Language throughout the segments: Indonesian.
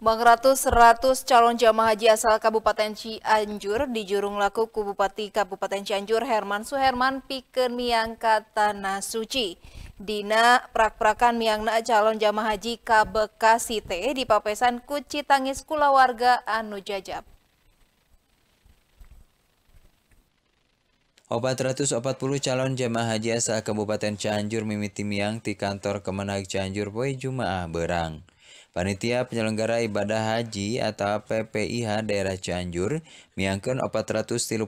Mengratus 100 calon jamaah haji asal Kabupaten Cianjur di Jurung Laku Bupati Kabupaten Cianjur Herman Suherman Piken Miangka tanah suci. Dina prak-prakan miangna calon jamaah haji Kabekasi T di papesan kuci tangis kula warga anu jajab. ratus puluh calon jemaah haji asal Kabupaten Cianjur mimiti miang di kantor Kemenag Cianjur Boy Jumaah Berang. Panitia penyelenggara ibadah haji atau PPIH daerah Cianjur miangkan 432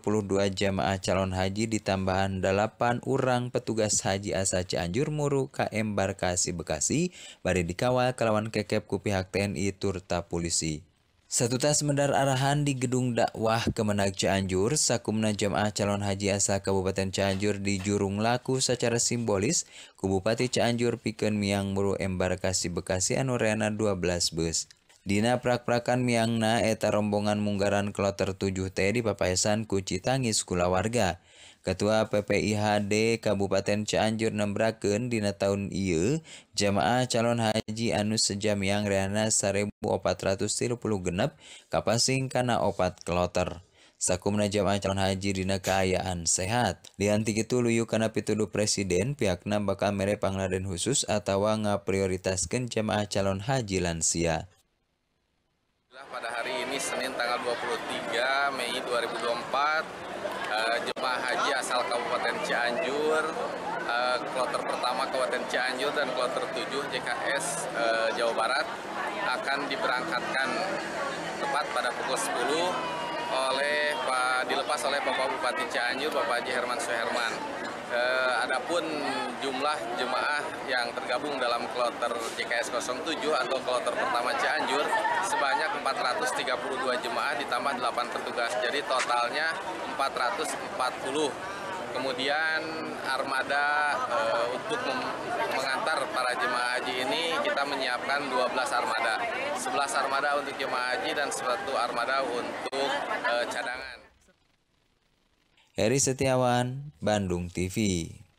jemaah calon haji ditambahan 8 orang petugas haji asal Cianjur muru KM Barkasi Bekasi bari dikawal kelawan kekep ku pihak TNI turta polisi. Satu tas mendar arahan di gedung dakwah Kemenag Cianjur, Sakumna Jemaah Calon Haji Asal Kabupaten Cianjur di Jurung Laku secara simbolis, Kubupati Cianjur Piken Miang Muru Embarkasi Bekasi Anureana 12 bus. Dina prak-prakan miangna eta rombongan munggaran kloter 7 T di papaesan kuci tangis kula warga. Ketua PPIHD Kabupaten Cianjur nembrakeun dina tahun ieu jamaah calon haji anu sejam yang reana genap kapasing kana opat kloter. Sakumna jamaah calon haji dina kaayaan sehat. Dianti itu luyu kana pituduh presiden pihakna bakal mere pangladen khusus atawa ngaprioritaskeun jamaah calon haji lansia. Nah, pada hari ini Senin tanggal 23 Mei 2024 eh, Jemaah Haji asal Kabupaten Cianjur eh, Kloter pertama Kabupaten Cianjur dan kloter 7 JKS eh, Jawa Barat akan diberangkatkan tepat pada pukul 10 oleh Pak dilepas oleh Bapak Bupati Cianjur Bapak Haji Herman Suherman adapun jumlah jemaah yang tergabung dalam kloter JKS 07 atau kloter pertama Cianjur sebanyak 432 jemaah ditambah 8 petugas. Jadi totalnya 440 kemudian armada e, untuk mengantar para jemaah haji ini kita menyiapkan 12 armada 11 armada untuk jemaah haji dan 1 armada untuk e, cadangan Heri Setiawan, Bandung TV